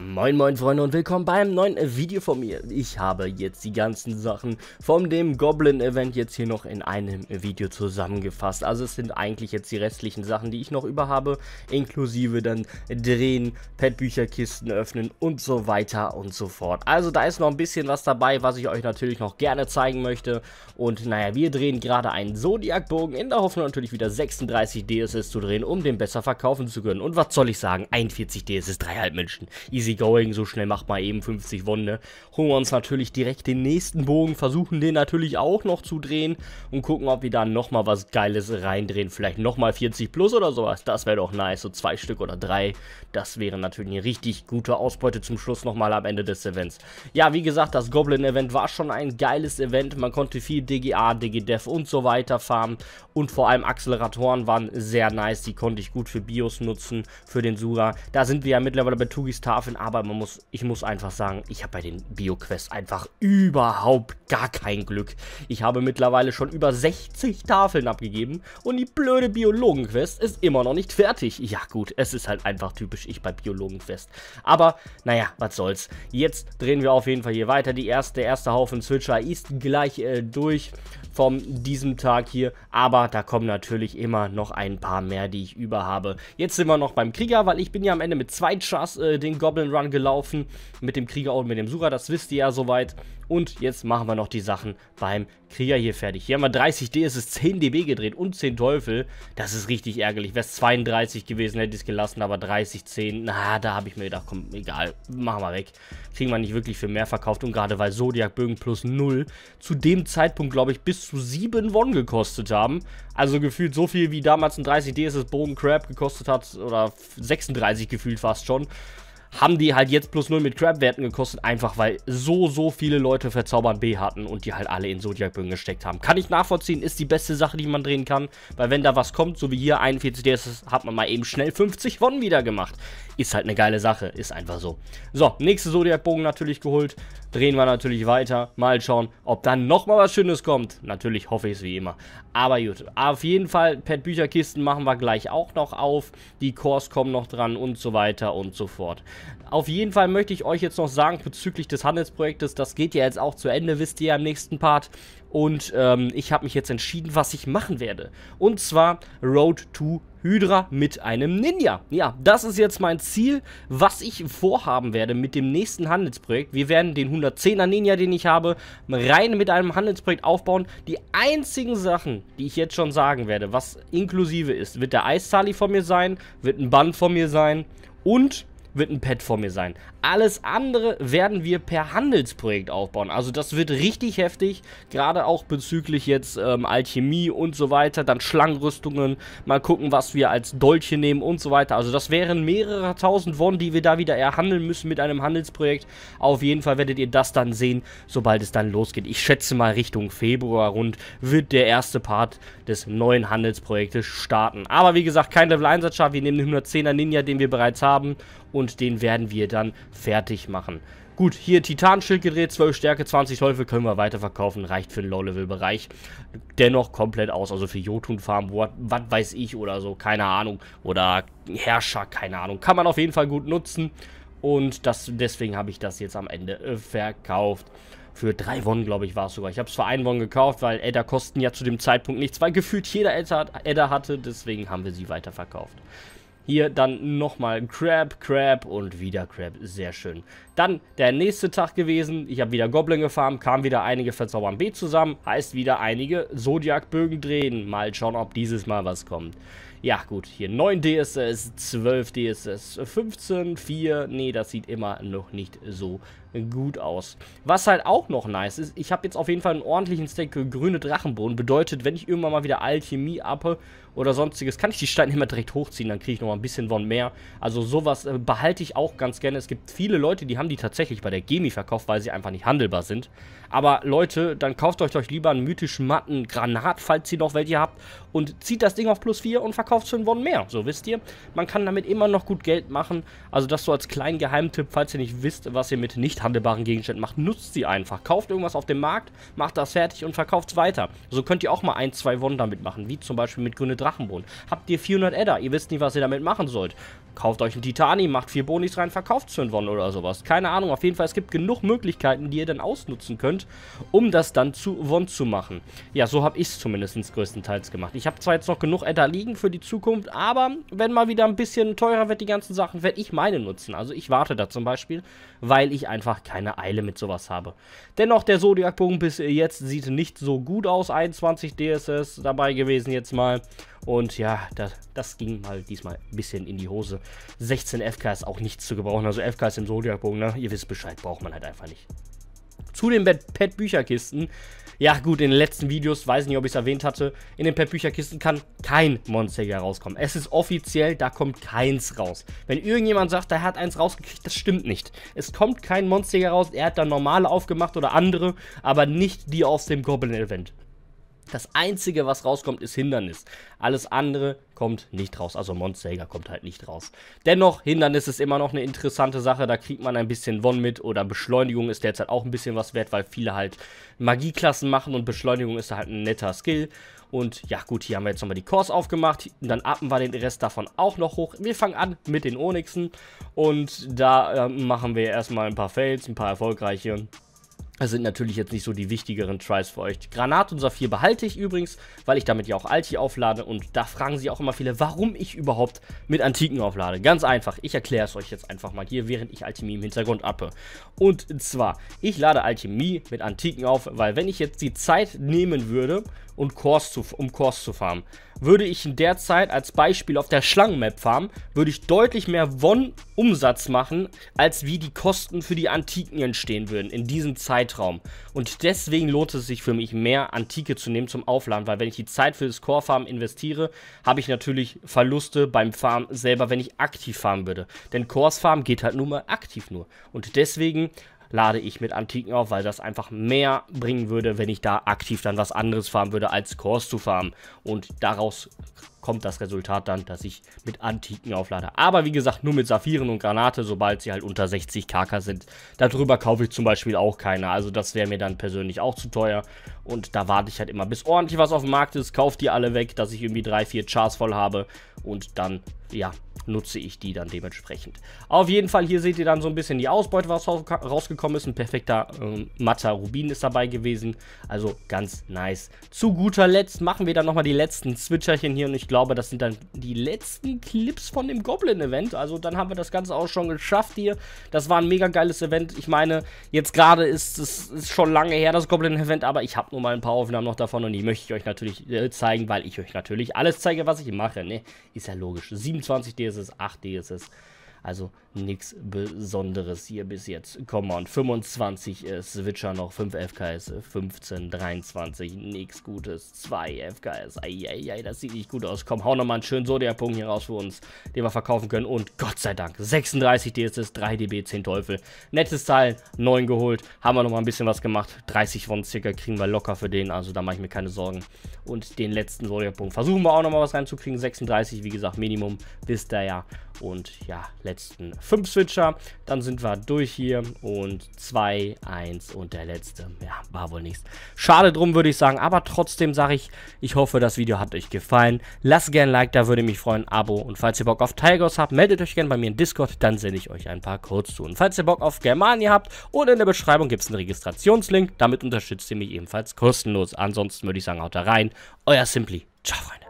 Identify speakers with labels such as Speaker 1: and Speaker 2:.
Speaker 1: Moin moin Freunde und willkommen beim neuen äh, Video von mir. Ich habe jetzt die ganzen Sachen von dem Goblin Event jetzt hier noch in einem äh, Video zusammengefasst. Also es sind eigentlich jetzt die restlichen Sachen, die ich noch über habe, inklusive dann drehen, Petbücherkisten öffnen und so weiter und so fort. Also da ist noch ein bisschen was dabei, was ich euch natürlich noch gerne zeigen möchte. Und naja, wir drehen gerade einen Zodiac-Bogen in der Hoffnung natürlich wieder 36 DSS zu drehen, um den besser verkaufen zu können. Und was soll ich sagen, 41 DSS, dreieinhalb Menschen. Ihr easy going, so schnell macht man eben 50 Wunde. Ne? Holen wir uns natürlich direkt den nächsten Bogen, versuchen den natürlich auch noch zu drehen und gucken, ob wir da nochmal was Geiles reindrehen. Vielleicht nochmal 40 plus oder sowas, das wäre doch nice, so zwei Stück oder drei. Das wäre natürlich eine richtig gute Ausbeute zum Schluss nochmal am Ende des Events. Ja, wie gesagt, das Goblin-Event war schon ein geiles Event, man konnte viel DGA, DGDev und so weiter farmen und vor allem Acceleratoren waren sehr nice, die konnte ich gut für Bios nutzen, für den Sura. Da sind wir ja mittlerweile bei Tugis Tafel einzeln, aber man muss, ich muss einfach sagen, ich habe bei den Bio-Quests einfach überhaupt gar kein Glück. Ich habe mittlerweile schon über 60 Tafeln abgegeben und die blöde Biologen-Quest ist immer noch nicht fertig. Ja gut, es ist halt einfach typisch ich bei Biologen-Quest. Aber, naja, was soll's. Jetzt drehen wir auf jeden Fall hier weiter. Die erste, der erste Haufen Switcher ist gleich äh, durch von diesem Tag hier. Aber da kommen natürlich immer noch ein paar mehr, die ich über habe. Jetzt sind wir noch beim Krieger, weil ich bin ja am Ende mit zwei Chars äh, den Goblin Run gelaufen. Mit dem Krieger und mit dem Sucher, das wisst ihr ja soweit. Und jetzt machen wir noch die Sachen beim Krieger hier fertig. Hier haben wir 30 DSS, 10 dB gedreht und 10 Teufel. Das ist richtig ärgerlich. Wäre es 32 gewesen, hätte ich es gelassen, aber 30, 10, na, da habe ich mir gedacht, komm, egal, machen wir weg. Kriegen wir nicht wirklich für mehr verkauft und gerade weil Zodiac-Bögen plus 0 zu dem Zeitpunkt, glaube ich, bis zu 7 Won gekostet haben. Also gefühlt so viel, wie damals ein 30 DSS Bogen Crab gekostet hat oder 36 gefühlt fast schon haben die halt jetzt plus 0 mit Crab-Werten gekostet, einfach weil so, so viele Leute verzaubern B hatten und die halt alle in Zodiac-Bögen gesteckt haben. Kann ich nachvollziehen, ist die beste Sache, die man drehen kann, weil wenn da was kommt, so wie hier 41 DS, hat man mal eben schnell 50 Wonnen wieder gemacht. Ist halt eine geile Sache, ist einfach so. So, nächste Zodiac-Bogen natürlich geholt drehen wir natürlich weiter. Mal schauen, ob dann nochmal was Schönes kommt. Natürlich hoffe ich es wie immer. Aber gut, auf jeden Fall, Pet-Bücherkisten machen wir gleich auch noch auf. Die Cores kommen noch dran und so weiter und so fort. Auf jeden Fall möchte ich euch jetzt noch sagen, bezüglich des Handelsprojektes, das geht ja jetzt auch zu Ende, wisst ihr ja im nächsten Part. Und ähm, ich habe mich jetzt entschieden, was ich machen werde. Und zwar Road to Hydra mit einem Ninja. Ja, das ist jetzt mein Ziel, was ich vorhaben werde mit dem nächsten Handelsprojekt. Wir werden den 110er Ninja, den ich habe, rein mit einem Handelsprojekt aufbauen. Die einzigen Sachen, die ich jetzt schon sagen werde, was inklusive ist, wird der Eiszali von mir sein, wird ein Band von mir sein und wird ein Pad vor mir sein. Alles andere werden wir per Handelsprojekt aufbauen. Also das wird richtig heftig, gerade auch bezüglich jetzt ähm, Alchemie und so weiter, dann Schlangenrüstungen, mal gucken, was wir als Dolche nehmen und so weiter. Also das wären mehrere tausend Won, die wir da wieder erhandeln müssen mit einem Handelsprojekt. Auf jeden Fall werdet ihr das dann sehen, sobald es dann losgeht. Ich schätze mal Richtung Februar rund wird der erste Part des neuen Handelsprojektes starten. Aber wie gesagt, kein Level 1 Char, wir nehmen den 110er Ninja, den wir bereits haben und den werden wir dann fertig machen. Gut, hier Titanschild gedreht, 12 Stärke, 20 Teufel können wir weiterverkaufen, reicht für den Low-Level-Bereich. Dennoch komplett aus, also für Jotun-Farm, was weiß ich oder so, keine Ahnung. Oder Herrscher, keine Ahnung. Kann man auf jeden Fall gut nutzen und das, deswegen habe ich das jetzt am Ende äh, verkauft für 3 Wonnen, glaube ich, war es sogar. Ich habe es für 1 Won gekauft, weil Edda kosten ja zu dem Zeitpunkt nichts, weil gefühlt jeder Edda, Edda hatte, deswegen haben wir sie weiterverkauft. Hier dann nochmal Crab, Crab und wieder Crab. Sehr schön. Dann der nächste Tag gewesen. Ich habe wieder Goblin gefarmt, kamen wieder einige Verzaubern B zusammen. Heißt wieder einige Zodiac-Bögen drehen. Mal schauen, ob dieses Mal was kommt. Ja, gut, hier 9 DSS, 12 DSS, 15, 4. Nee, das sieht immer noch nicht so aus gut aus. Was halt auch noch nice ist, ich habe jetzt auf jeden Fall einen ordentlichen Stack grüne Drachenbohnen. Bedeutet, wenn ich irgendwann mal wieder Alchemie appe oder sonstiges, kann ich die Steine immer direkt hochziehen, dann kriege ich nochmal ein bisschen von mehr. Also sowas äh, behalte ich auch ganz gerne. Es gibt viele Leute, die haben die tatsächlich bei der Gemi verkauft, weil sie einfach nicht handelbar sind. Aber Leute, dann kauft euch doch lieber einen mythischen matten Granat, falls ihr noch welche habt, und zieht das Ding auf plus 4 und verkauft schon von mehr. So wisst ihr, man kann damit immer noch gut Geld machen. Also das so als kleinen Geheimtipp, falls ihr nicht wisst, was ihr mit nicht handelbaren Gegenständen macht, nutzt sie einfach. Kauft irgendwas auf dem Markt, macht das fertig und verkauft es weiter. So könnt ihr auch mal ein, zwei damit machen, wie zum Beispiel mit Grüne Drachenbohnen. Habt ihr 400 Edder, ihr wisst nicht, was ihr damit machen sollt. Kauft euch ein Titani, macht vier Bonis rein, verkauft es für einen Won oder sowas. Keine Ahnung, auf jeden Fall, es gibt genug Möglichkeiten, die ihr dann ausnutzen könnt, um das dann zu Won zu machen. Ja, so habe ich es zumindest größtenteils gemacht. Ich habe zwar jetzt noch genug Edda liegen für die Zukunft, aber wenn mal wieder ein bisschen teurer wird die ganzen Sachen, werde ich meine nutzen. Also ich warte da zum Beispiel, weil ich einfach keine Eile mit sowas habe. Dennoch, der Zodiac-Bogen bis jetzt sieht nicht so gut aus. 21 DSS dabei gewesen jetzt mal. Und ja, das, das ging mal diesmal ein bisschen in die Hose. 16 FK ist auch nichts zu gebrauchen. Also FK ist im Zodiac-Bogen, ne? Ihr wisst Bescheid, braucht man halt einfach nicht. Zu den Pet-Bücherkisten. Ja gut, in den letzten Videos, weiß nicht, ob ich es erwähnt hatte, in den Pet-Bücherkisten kann kein Monsterjäger rauskommen. Es ist offiziell, da kommt keins raus. Wenn irgendjemand sagt, er hat eins rausgekriegt, das stimmt nicht. Es kommt kein Monsterjäger raus, er hat dann normale aufgemacht oder andere, aber nicht die aus dem Goblin-Event. Das Einzige, was rauskommt, ist Hindernis. Alles andere kommt nicht raus. Also Monsterjäger kommt halt nicht raus. Dennoch, Hindernis ist immer noch eine interessante Sache. Da kriegt man ein bisschen Won mit. Oder Beschleunigung ist derzeit auch ein bisschen was wert, weil viele halt Magieklassen machen. Und Beschleunigung ist halt ein netter Skill. Und ja gut, hier haben wir jetzt nochmal die Cores aufgemacht. Und dann appen wir den Rest davon auch noch hoch. Wir fangen an mit den Onyxen. Und da äh, machen wir erstmal ein paar Fails, ein paar erfolgreiche. Das sind natürlich jetzt nicht so die wichtigeren Tries für euch. Granat und Saphir behalte ich übrigens, weil ich damit ja auch Alti auflade. Und da fragen sich auch immer viele, warum ich überhaupt mit Antiken auflade. Ganz einfach, ich erkläre es euch jetzt einfach mal hier, während ich Alchemie im Hintergrund appe. Und zwar, ich lade Alchemie mit Antiken auf, weil wenn ich jetzt die Zeit nehmen würde und Cores zu, um Cores zu farmen. Würde ich in der Zeit als Beispiel auf der Schlangenmap farmen, würde ich deutlich mehr Won-Umsatz machen, als wie die Kosten für die Antiken entstehen würden in diesem Zeitraum. Und deswegen lohnt es sich für mich mehr, Antike zu nehmen zum Aufladen, weil wenn ich die Zeit für das Core-Farmen investiere, habe ich natürlich Verluste beim Farmen selber, wenn ich aktiv farmen würde. Denn Cores-Farmen geht halt nur mal aktiv nur. Und deswegen lade ich mit Antiken auf, weil das einfach mehr bringen würde, wenn ich da aktiv dann was anderes farmen würde, als Cores zu farmen. Und daraus kommt das Resultat dann, dass ich mit Antiken auflade. Aber wie gesagt, nur mit Saphiren und Granate, sobald sie halt unter 60 Kaka sind. Darüber kaufe ich zum Beispiel auch keine. Also das wäre mir dann persönlich auch zu teuer. Und da warte ich halt immer, bis ordentlich was auf dem Markt ist, kaufe die alle weg, dass ich irgendwie drei, vier Chars voll habe. Und dann, ja, nutze ich die dann dementsprechend. Auf jeden Fall, hier seht ihr dann so ein bisschen die Ausbeute, was rausgekommen ist. Ein perfekter ähm, matter Rubin ist dabei gewesen. Also ganz nice. Zu guter Letzt machen wir dann nochmal die letzten Zwitscherchen hier. Und ich glaube, das sind dann die letzten Clips von dem Goblin-Event. Also dann haben wir das Ganze auch schon geschafft hier. Das war ein mega geiles Event. Ich meine, jetzt gerade ist es ist schon lange her, das Goblin-Event, aber ich habe nur mal ein paar Aufnahmen noch davon und die möchte ich euch natürlich äh, zeigen, weil ich euch natürlich alles zeige, was ich mache. Ne, ist ja logisch. 27 DSS, 8 DSS. Also nichts Besonderes hier bis jetzt. Komm on, 25 äh, Switcher noch, 5 FKS, 15, 23, nichts Gutes, 2 FKS. Eieiei, das sieht nicht gut aus. Komm, hau nochmal einen schönen Sodia-Punkt hier raus für uns, den wir verkaufen können. Und Gott sei Dank, 36 DSS, 3 DB, 10 Teufel. Nettes Teil, 9 geholt. Haben wir nochmal ein bisschen was gemacht. 30 von circa kriegen wir locker für den, also da mache ich mir keine Sorgen. Und den letzten Sodia-Punkt versuchen wir auch nochmal was reinzukriegen. 36, wie gesagt, Minimum, wisst ihr ja. Und ja, letztes letzten 5 Switcher. Dann sind wir durch hier und 2, 1 und der letzte. Ja, war wohl nichts. Schade drum, würde ich sagen. Aber trotzdem sage ich, ich hoffe, das Video hat euch gefallen. Lasst gerne ein Like, da würde mich freuen. Abo. Und falls ihr Bock auf Tigers habt, meldet euch gerne bei mir in Discord. Dann sende ich euch ein paar Codes zu. Und falls ihr Bock auf Germania habt, oder in der Beschreibung gibt es einen Registrationslink. Damit unterstützt ihr mich ebenfalls kostenlos. Ansonsten würde ich sagen, haut da rein. Euer Simply. Ciao, Freunde.